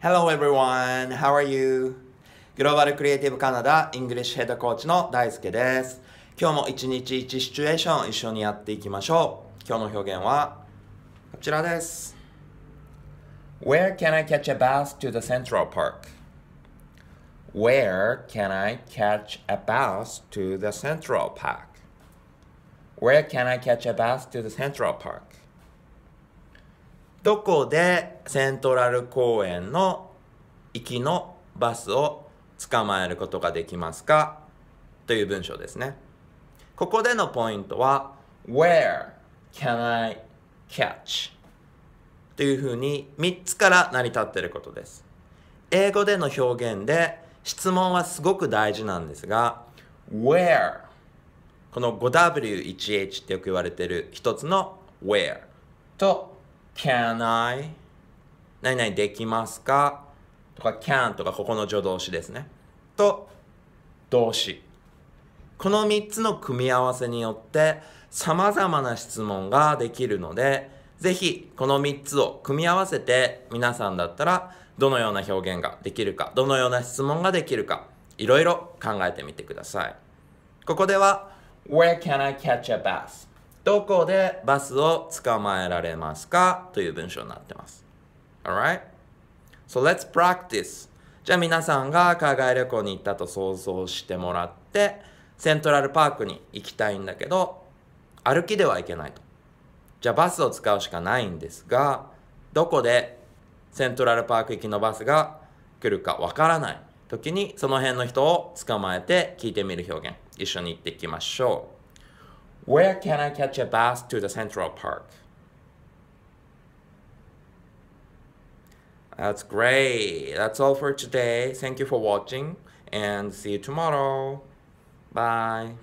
Hello everyone! How are you? グローバルクリエイティブカナダイングリッシュヘッドコーチの大輔です。今日も一日一シチュエーション一緒にやっていきましょう。今日の表現はこちらです。Where can I catch a bus to the Central Park?Where can I catch a bus to the Central Park?Where can I catch a bus to the Central Park? どこでセントラル公園の行きのバスを捕まえることができますかという文章ですね。ここでのポイントは Where can I catch? というふうに3つから成り立っていることです。英語での表現で質問はすごく大事なんですが Where この 5W1H ってよく言われている一つの Where と can I? 何々できますかとか can とかここの助動詞ですね。と動詞。この3つの組み合わせによって様々な質問ができるので、ぜひこの3つを組み合わせて皆さんだったらどのような表現ができるか、どのような質問ができるか、いろいろ考えてみてください。ここでは Where can I catch a bass? どこでバスを捕まえられますかという文章になってます。Alright? So let's practice. じゃあ皆さんが海外旅行に行ったと想像してもらって、セントラルパークに行きたいんだけど、歩きでは行けないと。じゃあバスを使うしかないんですが、どこでセントラルパーク行きのバスが来るかわからない時に、その辺の人を捕まえて聞いてみる表現。一緒に行っていきましょう。Where can I catch a bus to the Central Park? That's great. That's all for today. Thank you for watching and see you tomorrow. Bye.